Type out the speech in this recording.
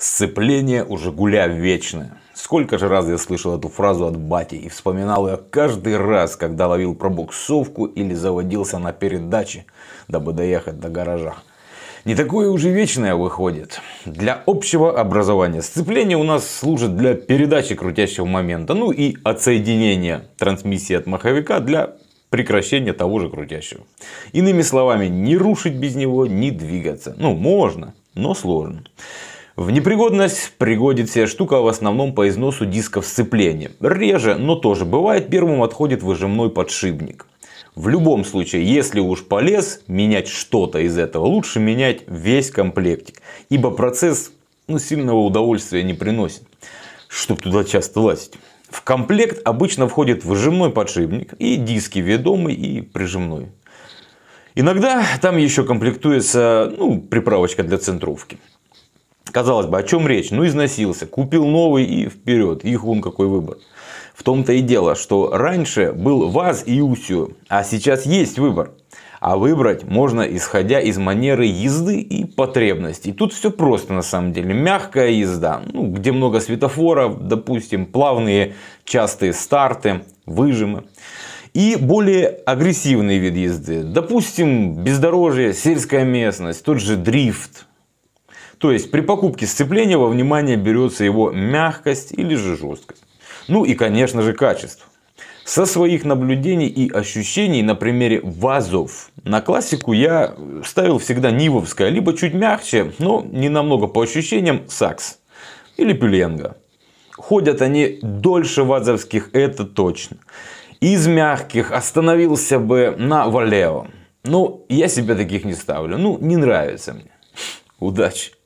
Сцепление у Жигуля вечное. Сколько же раз я слышал эту фразу от бати и вспоминал ее каждый раз, когда ловил пробуксовку или заводился на передаче, дабы доехать до гаража. Не такое уже вечное выходит. Для общего образования сцепление у нас служит для передачи крутящего момента, ну и отсоединения трансмиссии от маховика для прекращения того же крутящего. Иными словами, не рушить без него, не двигаться. Ну, можно, но сложно. В непригодность пригодится штука в основном по износу дисков сцепления. Реже, но тоже бывает, первым отходит выжимной подшипник. В любом случае, если уж полез менять что-то из этого, лучше менять весь комплектик. Ибо процесс ну, сильного удовольствия не приносит, чтоб туда часто лазить. В комплект обычно входит выжимной подшипник и диски ведомый и прижимной. Иногда там еще комплектуется ну, приправочка для центровки. Казалось бы, о чем речь? Ну, износился, купил новый и вперед. Ихун какой выбор. В том-то и дело, что раньше был ВАЗ и усю, а сейчас есть выбор. А выбрать можно исходя из манеры езды и потребностей. Тут все просто на самом деле. Мягкая езда, ну, где много светофоров, допустим, плавные частые старты, выжимы. И более агрессивный вид езды. Допустим, бездорожье, сельская местность, тот же дрифт, то есть при покупке сцепления во внимание берется его мягкость или же жесткость. Ну и конечно же качество. Со своих наблюдений и ощущений на примере вазов на классику я ставил всегда нивовское, либо чуть мягче, но не намного по ощущениям сакс или пюленга. Ходят они дольше вазовских, это точно. Из мягких остановился бы на Валео. Но ну, я себе таких не ставлю. Ну, не нравится мне. Удачи!